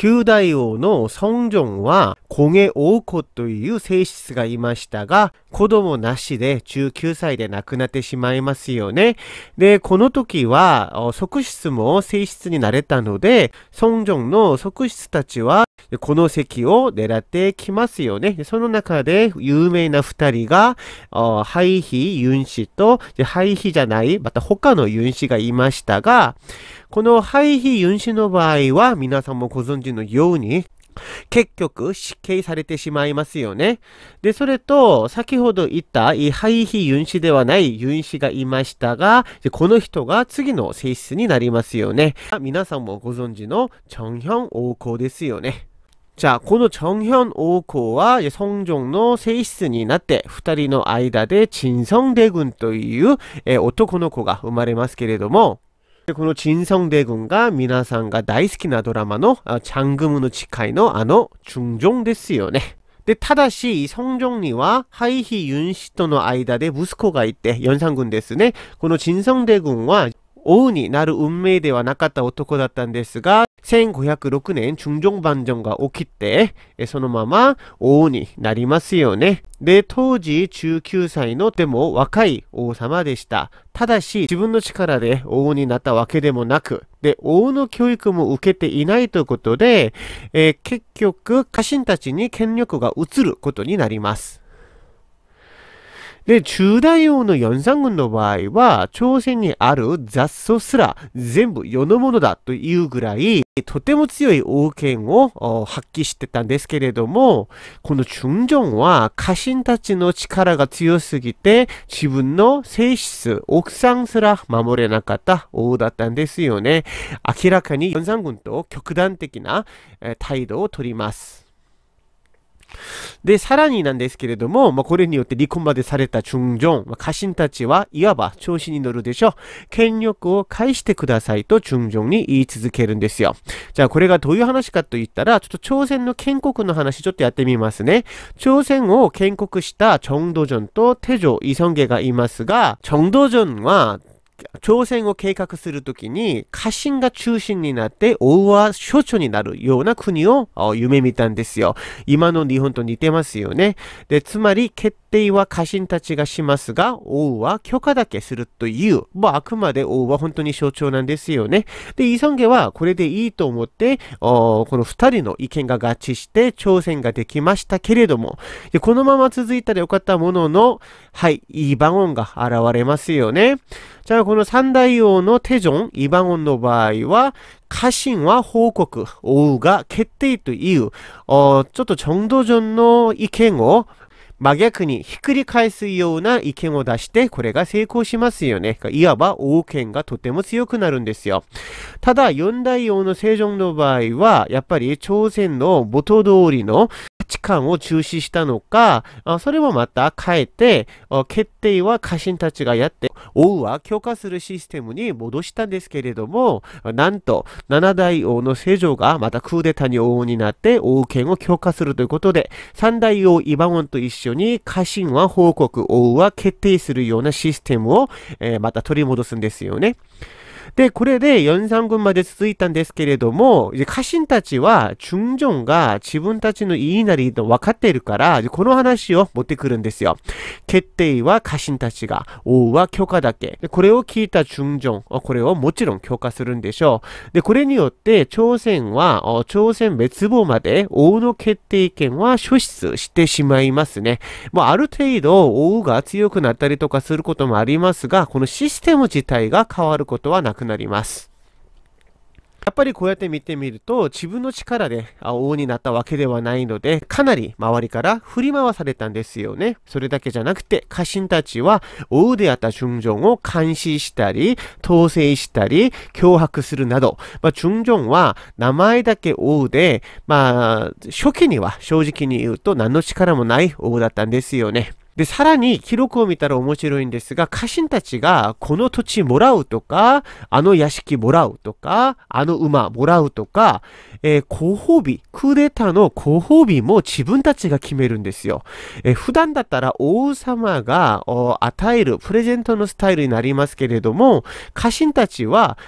旧大王の孫ンは、焦げ王子という性質がいましたが、子供なしで19歳で亡くなってしまいますよね。で、この時は、側室も性質になれたので、孫ンの側室たちはこの席を狙ってきますよね。その中で有名な二人が、ハイヒ・ユン氏と、ハイヒじゃない、また他のユン氏がいましたが、このハイヒ・ユン氏の場合は、皆さんもご存知のように、結局死刑されてしまいますよね。で、それと、先ほど言った、ハイヒユン氏ではないユン氏がいましたが、この人が次の性質になりますよね。皆さんもご存知のチョンヒョン王侯ですよね。 자、 このチ현ンヒョン王公はソンの正室になって二人の間で陳성대군という男の子が生まれますけれどもこの陳성대군が皆さんが大好きなドラマのチャングムの誓いのあのチュですよねでただしイソにはハイヒユン氏との間で息子がいてヨンサですねこの陳성대군は 王になる運命ではなかった男だったんですが、1506年中종万전が起きて、そのまま王になりますよね。で、当時19歳のでも若い王様でした。ただし、自分の力で王になったわけでもなく、で、王の教育も受けていないということで、えー、結局、家臣たちに権力が移ることになります。で、中大王の四三軍の場合は、朝鮮にある雑草すら全部世のものだというぐらい、とても強い王権を発揮してたんですけれども、この中正は家臣たちの力が強すぎて、自分の性質、奥さんすら守れなかった王だったんですよね。明らかに四三軍と極端的な態度をとります。で、さらになんですけれども、まあ、これによって離婚までされたチュまあ、家臣たちはいわば調子に乗るでしょう。権力を返してくださいとチュに言い続けるんですよ。じゃあこれがどういう話かと言ったら、ちょっと朝鮮の建国の話ちょっとやってみますね。朝鮮を建国したチョンとテジョ・イソがいますが、チョは挑戦を計画するときに、家臣が中心になって、王は諸長になるような国を夢見たんですよ。今の日本と似てますよね。で、つまり、決定は家臣たちがしますが、王は許可だけするという、まあ、あくまで王は本当に象徴なんですよね。で、イソンゲはこれでいいと思って、この二人の意見が合致して、挑戦ができましたけれども、でこのまま続いたらよかったものの、はい、いい番音が現れますよね。じゃあ、この三大王のテジョン、イバゴンの場合は、家臣は報告、王が決定という、ちょっと정도전の意見を真逆にひっくり返すような意見を出して、これが成功しますよね。いわば王権がとても強くなるんですよ。ただ、四大王の正常の場合は、やっぱり朝鮮の元通りの値観を中止したのか、それもまた変えて、決定は家臣たちがやって、王は許可するシステムに戻したんですけれども、なんと、七大王の聖女がまたクーデターに王になって王権を強化するということで、三大王イバウォンと一緒に家臣は報告、王は決定するようなシステムを、また取り戻すんですよね。で、これで연산군まで続いたんですけれども、家臣たちは중종が自分たちの言いなりと分かっているから、この話を持ってくるんですよ。決定は家臣たちが、王は許可だけ。これを聞いた중종これをもちろん許可するんでしょう。で、これによって朝鮮は、朝鮮滅亡まで王の決定権は消失してしまいますね。もうある程度王が強くなったりとかすることもありますが、このシステム自体が変わることはなくくなります。やっぱりこうやって見てみると、自分の力で王になったわけではないので、かなり周りから振り回されたんですよね。それだけじゃなくて、家臣たちは王であった順序を監視したり、統制したり、脅迫するなど、まあ、純は名前だけ王で、まあ、初期には正直に言うと何の力もない王だったんですよね。で、さらに記録を見たら面白いんですが、家臣たちがこの土地もらうとか、あの屋敷もらうとか、あの馬もらうとか、えー、広報日、クーデターの広報日も自分たちが決めるんですよ。えー、普段だったら王様が与えるプレゼントのスタイルになりますけれども、家臣たちは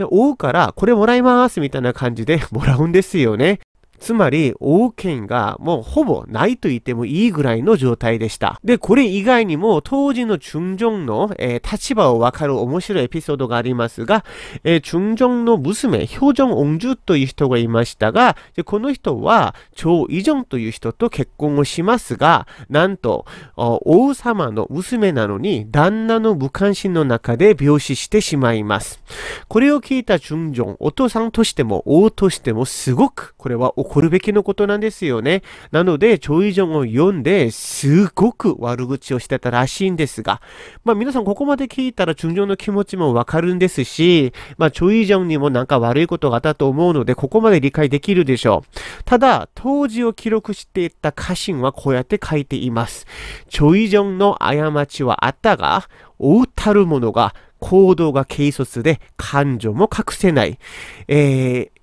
王からこれもらいますみたいな感じでもらうんですよね。つまり、王権がもうほぼないと言ってもいいぐらいの状態でした。で、これ以外にも当時の純将の、えー、立場をわかる面白いエピソードがありますが、えー、中将の娘、氷正恩珠という人がいましたが、この人は、張イジョンという人と結婚をしますが、なんと、王様の娘なのに、旦那の無関心の中で病死してしまいます。これを聞いた純将、お父さんとしても、王としてもすごくこれは起こるべきのことなんですよね。なので、チョイジョンを読んで、すごく悪口をしてたらしいんですが、まあ皆さんここまで聞いたら、チュンジョンの気持ちもわかるんですし、まあチョイジョンにもなんか悪いことがあったと思うので、ここまで理解できるでしょう。ただ、当時を記録していった家臣はこうやって書いています。チョイジョンの過ちはあったが、大たるものが行動が軽率で感情も隠せない。えー、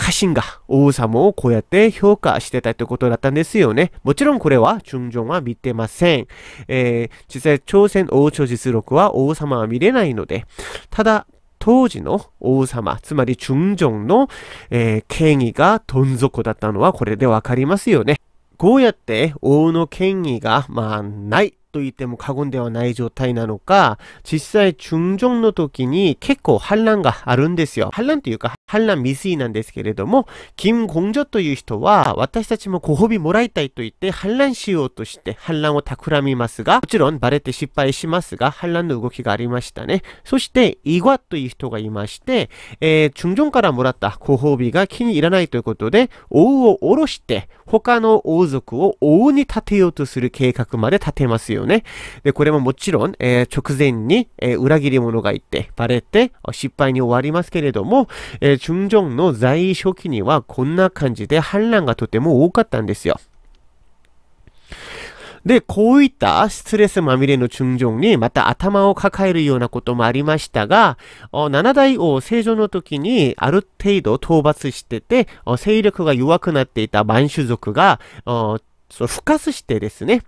家臣が王様をこうやって評価してたってことだったんですよね。もちろんこれは、純情は見てません。えー、実際、朝鮮王朝実録は王様は見れないので、ただ、当時の王様、つまり純正の、えー、権威がどん底だったのはこれでわかりますよね。こうやって王の権威が、まあ、ないと言っても過言ではない状態なのか、実際、中正の時に結構反乱があるんですよ。反乱というか、反乱未遂なんですけれども、金公女という人は、私たちもご褒美もらいたいと言って反乱しようとして反乱を企みますが、もちろんバレて失敗しますが、反乱の動きがありましたね。そして、イガという人がいまして、えー、中将からもらったご褒美が気に入らないということで、王を下ろして、他の王族を王に立てようとする計画まで立てますよね。で、これももちろん、えー、直前に、えー、裏切り者がいて、バレて、失敗に終わりますけれども、えー中正の在位初期にはこんな感じで反乱がとても多かったんですよ。で、こういったストレスまみれの中将にまた頭を抱えるようなこともありましたが、七代王正常の時にある程度討伐してて、勢力が弱くなっていた満州族が、復活してですね、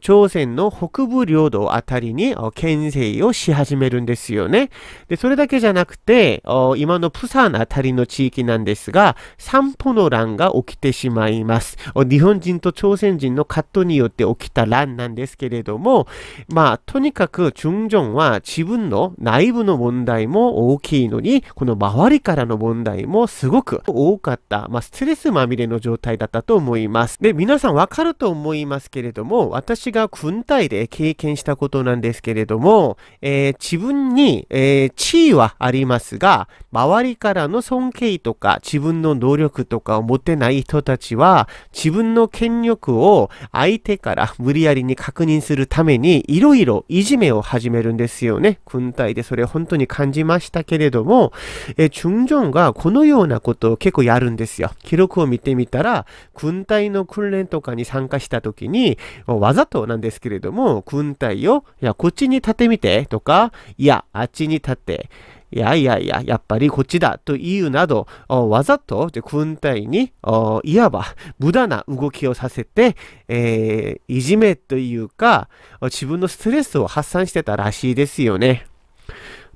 朝鮮の北部領土あたりに牽制をし始めるんですよね。で、それだけじゃなくて、今のプサンあたりの地域なんですが、散歩の乱が起きてしまいます。日本人と朝鮮人の葛藤によって起きた乱なんですけれども、まあ、とにかく、中正は自分の内部の問題も大きいのに、この周りからの問題もすごく多かった、まあ、ストレスまみれの状態だったと思います。で、皆さんわかると思いますけれども、私が軍隊で経験したことなんですけれども、えー、自分に、えー、地位はありますが、周りからの尊敬とか自分の能力とかを持てない人たちは、自分の権力を相手から無理やりに確認するために、いろいろいじめを始めるんですよね。軍隊でそれ本当に感じましたけれども、えー、チュジョンがこのようなことを結構やるんですよ。記録を見てみたら、軍隊の訓練とかに参加した時に、わざとなんですけれども、軍隊を、いや、こっちに立てみてとか、いや、あっちに立って、いやいやいや、やっぱりこっちだというなど、わざと軍隊に、いわば無駄な動きをさせて、えー、いじめというか、自分のストレスを発散してたらしいですよね。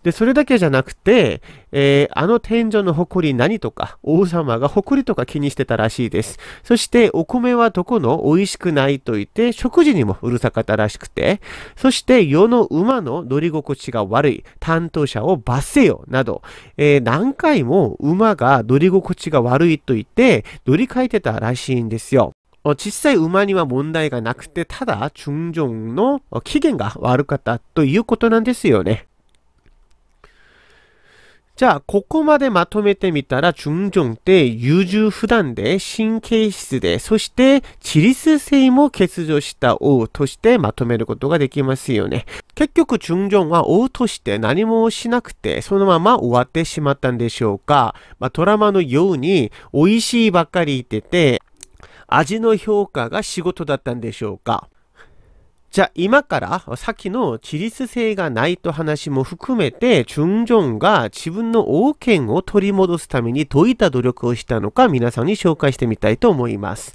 で、それだけじゃなくて、えー、あの天井の誇り何とか、王様が誇りとか気にしてたらしいです。そして、お米はどこの美味しくないと言って、食事にもうるさかったらしくて、そして、世の馬の乗り心地が悪い、担当者を罰せよ、など、えー、何回も馬が乗り心地が悪いと言って、乗り換えてたらしいんですよ。実際馬には問題がなくて、ただ、純情の期限が悪かったということなんですよね。じゃあ、ここまでまとめてみたら、順調って優柔不断で神経質で、そして自律性も欠如した王としてまとめることができますよね。結局、順ンは王として何もしなくて、そのまま終わってしまったんでしょうか。まあ、ドラマのように、美味しいばっかり言ってて、味の評価が仕事だったんでしょうか。じゃあ今からさっきの自立性がないと話も含めて、中ュジョンが自分の王権を取り戻すためにどういった努力をしたのか皆さんに紹介してみたいと思います。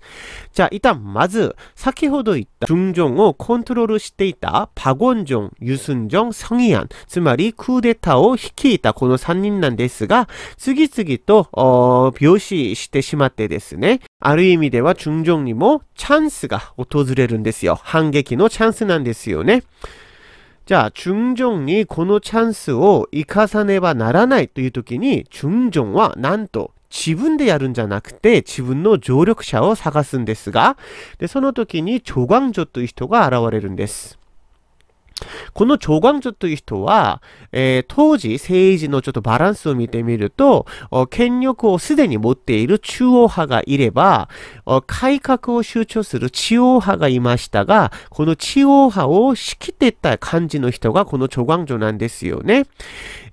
じゃあ一旦まず、先ほど言った中ュジョンをコントロールしていたパゴンジョン、ユスンジョン、ソギアン、つまりクーデターを率いたこの3人なんですが、次々と、病死してしまってですね、ある意味では、チュにもチャンスが訪れるんですよ。反撃のチャンスなんですよね。じゃあ、チュにこのチャンスを生かさねばならないという時に、チュはなんと自分でやるんじゃなくて自分の上力者を探すんですが、でその時に長官女という人が現れるんです。この長官女という人は、えー、当時政治のちょっとバランスを見てみると、権力をすでに持っている中央派がいれば、改革を主張する中央派がいましたが、この中央派を仕切っていった感じの人がこの長官女なんですよね。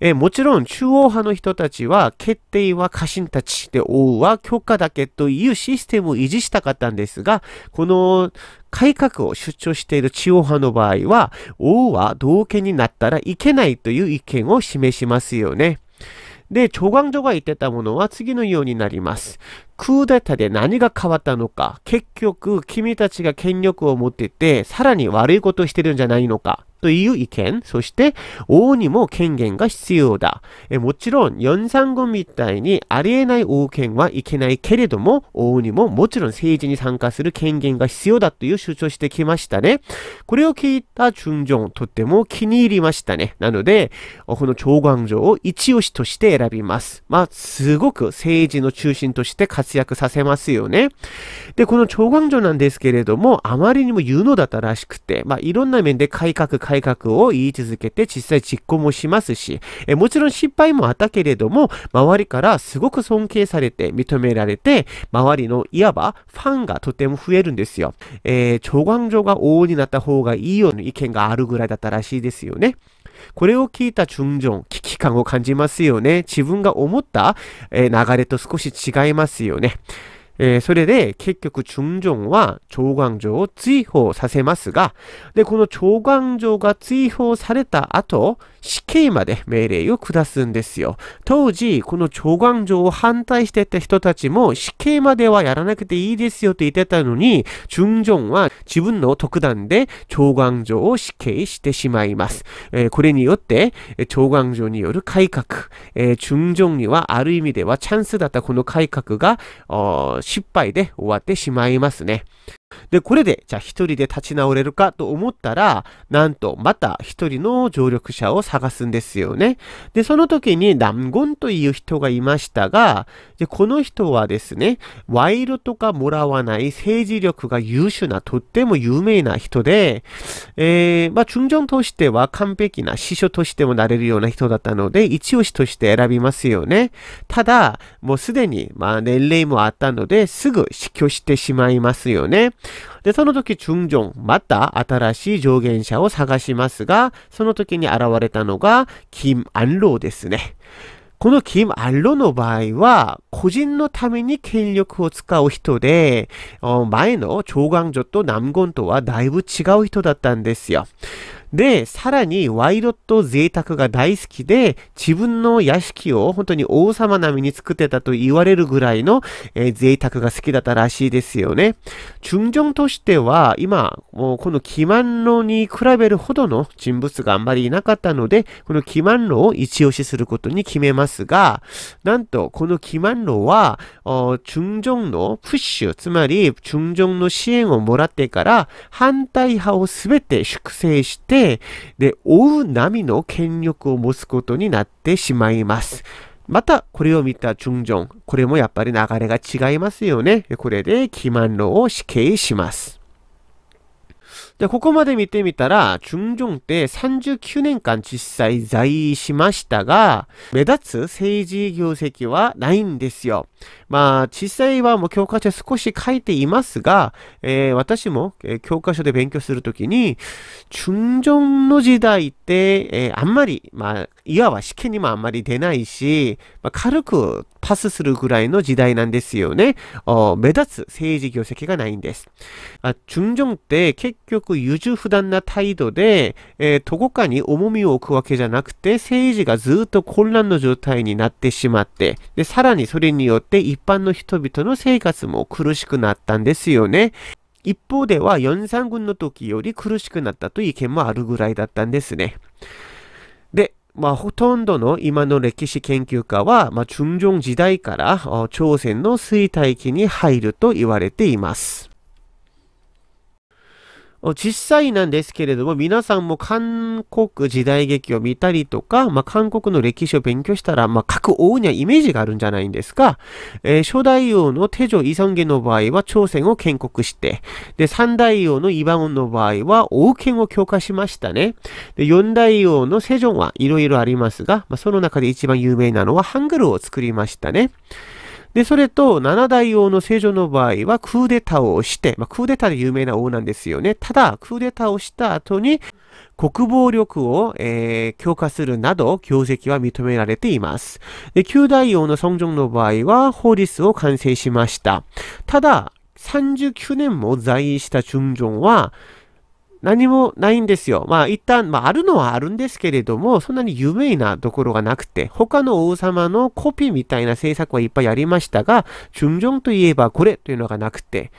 えー、もちろん中央派の人たちは決定は家臣たちで王は許可だけというシステムを維持したかったんですが、この改革を主張している地方派の場合は、王は同権になったらいけないという意見を示しますよね。で、長官女が言ってたものは次のようになります。クーデターで何が変わったのか、結局君たちが権力を持ってて、さらに悪いことをしてるんじゃないのか、という意見、そして王にも権限が必要だ。えもちろん、435みたいにありえない王権はいけないけれども、王にももちろん政治に参加する権限が必要だという主張してきましたね。これを聞いた純正、とっても気に入りましたね。なので、この長官城を一押しとして選びます。まあ、すごく政治の中心として活躍させますよね。で、この長官城なんですけれども、あまりにも有能だったらしくて、まあ、いろんな面で改革、改改革を言い続けて実際実行もしますし、えもちろん失敗もあったけれども、周りからすごく尊敬されて認められて、周りのいわばファンがとても増えるんですよ。えー、長官女が王になった方がいいような意見があるぐらいだったらしいですよね。これを聞いたチュンジョン、危機感を感じますよね。自分が思った、え流れと少し違いますよね。えー、それで結局、中将は長官城を追放させますが、で、この長官城が追放された後、死刑まで命令を下すんですよ。当時、この長官状を反対してた人たちも死刑まではやらなくていいですよって言ってたのに、チュンジョンは自分の特段で長官状を死刑してしまいます。えー、これによって、長官状による改革、えー、チュンジョンにはある意味ではチャンスだったこの改革が失敗で終わってしまいますね。で、これで、じゃあ一人で立ち直れるかと思ったら、なんとまた一人の上力者を探すんですよね。で、その時に南言という人がいましたが、でこの人はですね、賄賂とかもらわない政治力が優秀な、とっても有名な人で、えー、まあ、中将としては完璧な師匠としてもなれるような人だったので、一押しとして選びますよね。ただ、もうすでに、まあ、年齢もあったので、すぐ死去してしまいますよね。で、その時、中将、また新しい上限者を探しますが、その時に現れたのが、金安アですね。この金安アの場合は、個人のために権力を使う人で、前の長官女と南言とはだいぶ違う人だったんですよ。で、さらにワイドト贅沢が大好きで、自分の屋敷を本当に王様並みに作ってたと言われるぐらいの、えー、贅沢が好きだったらしいですよね。中将としては、今、もうこのキ満ンに比べるほどの人物があんまりいなかったので、このキ満ンを一押しすることに決めますが、なんと、このキマンロは、中将のプッシュ、つまり中将の支援をもらってから、反対派をすべて粛清して、、で、追う波の権力を持つことになってしまいます。また、これを見たチュンジョン、これもやっぱり流れが違いますよね。これで、決まるのを死刑します。で、ここまで見てみたら、中将って39年間実際在位しましたが、目立つ政治業績はないんですよ。まあ、実際はもう教科書少し書いていますが、えー、私も、え教科書で勉強するときに、中将の時代って、えー、あんまり、まあ、いわば試験にもあんまり出ないし、まあ、軽くパスするぐらいの時代なんですよね。目立つ政治業績がないんです。あ純正って結局優柔不断な態度で、えー、どこかに重みを置くわけじゃなくて、政治がずっと混乱の状態になってしまって、で、さらにそれによって一般の人々の生活も苦しくなったんですよね。一方では、4。3軍の時より苦しくなったという意見もあるぐらいだったんですね。まあ、ほとんどの今の歴史研究家は、まあ、中時代から朝鮮の衰退期に入ると言われています。実際なんですけれども、皆さんも韓国時代劇を見たりとか、まあ、韓国の歴史を勉強したら、まあ、各王にはイメージがあるんじゃないんですが、えー、初代王の手城イソンゲの場合は朝鮮を建国して、で、三代王のイバウンの場合は王権を強化しましたね。で、四代王のセジョンはいろいろありますが、まあ、その中で一番有名なのはハングルを作りましたね。で、それと、七代王の聖女の場合は、クーデターをして、まあ、クーデターで有名な王なんですよね。ただ、クーデターをした後に、国防力を、えー、強化するなど、業績は認められています。で、九大王の尊重の場合は、法律を完成しました。ただ、39年も在位した順正は、何もないんですよ。まあ一旦、まああるのはあるんですけれども、そんなに有名なところがなくて、他の王様のコピーみたいな政策はいっぱいありましたが、純調といえばこれというのがなくて、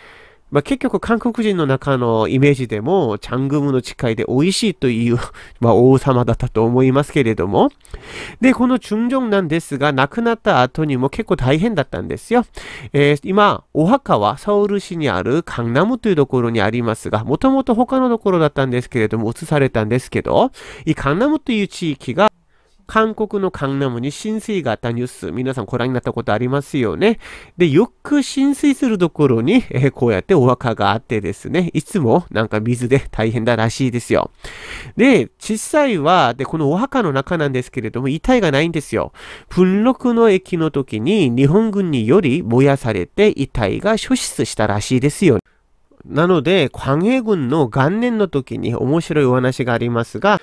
まあ、結局韓国人の中のイメージでも、チャングムの誓いで美味しいという ま王様だったと思いますけれども。で、このチュンジョンなんですが、亡くなった後にも結構大変だったんですよ。えー、今、お墓はソウル市にあるカンナムというところにありますが、もともと他のところだったんですけれども、移されたんですけど、いカンナムという地域が韓国の江南に浸水があったニュース、皆さんご覧になったことありますよね。で、よく浸水するところに、えー、こうやってお墓があってですね、いつもなんか水で大変だらしいですよ。で、実際は、で、このお墓の中なんですけれども、遺体がないんですよ。文禄の駅の時に日本軍により燃やされて遺体が処出したらしいですよ、なので、関英軍の元年の時に面白いお話がありますが、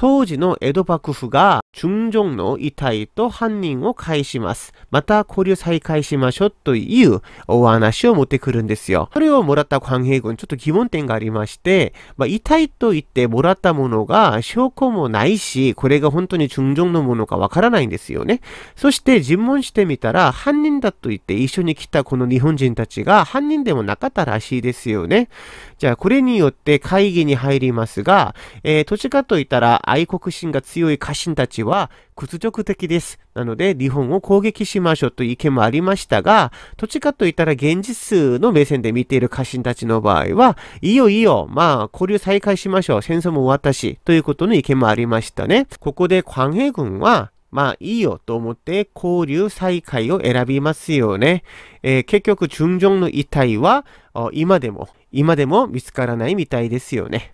当時の江戸幕府が、中将の遺体と犯人を返します。また交流再開しましょうというお話を持ってくるんですよ。それをもらった官平軍、ちょっと疑問点がありまして、まあ、遺体と言ってもらったものが証拠もないし、これが本当に中将のものかわからないんですよね。そして尋問してみたら、犯人だと言って一緒に来たこの日本人たちが犯人でもなかったらしいですよね。じゃあ、これによって会議に入りますが、えー、どっかと言ったら、愛国心が強い家臣たちは屈辱的です。なので、日本を攻撃しましょうという意見もありましたが、どっちかと言ったら現実の目線で見ている家臣たちの場合は、いいよいいよ、まあ、交流再開しましょう、戦争も終わったし、ということの意見もありましたね。ここで、関平軍は、まあいいよと思って交流再開を選びますよね。えー、結局、純情の遺体は今でも、今でも見つからないみたいですよね。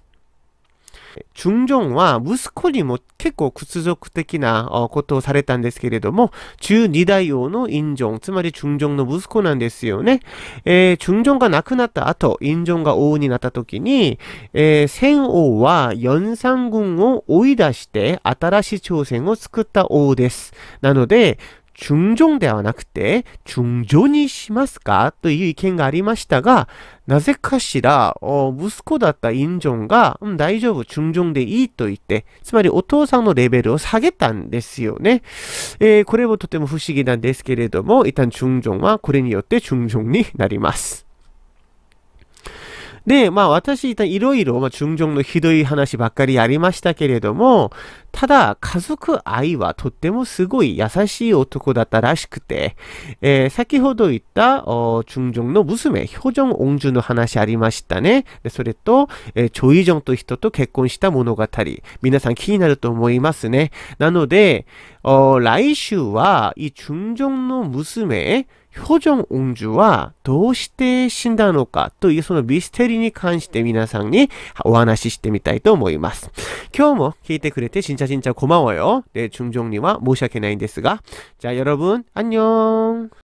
中正は息子にも結構屈辱的なことをされたんですけれども、中二大王の陰正、つまり中正の息子なんですよね。えー、中正が亡くなった後、陰正が王になった時に、えー、王は四三軍を追い出して新しい朝鮮を作った王です。なので、中上ではなくて、中上にしますかという意見がありましたが、なぜかしら、息子だったインが、うん、大丈夫、中上でいいと言って、つまりお父さんのレベルを下げたんですよね。えー、これもとても不思議なんですけれども、一旦中上はこれによって中上になります。で、まあ私、いろいろ、まあ、中のひどい話ばっかりありましたけれども、ただ、家族愛はとってもすごい優しい男だったらしくて、えー、先ほど言った、中将の娘、ヒョジョン・オンジュの話ありましたね。でそれと、えー、チョイジョンと人と結婚した物語。皆さん気になると思いますね。なので、来週は、い中ュの娘、 表情音中はどうして死んだのかというそのミステリーに関して皆さんにお話ししてみたいと思います。今日も聞いてくれて진짜진짜고마워 요。 ね中将には申し訳ないんですがじゃあ여러 분、 안녕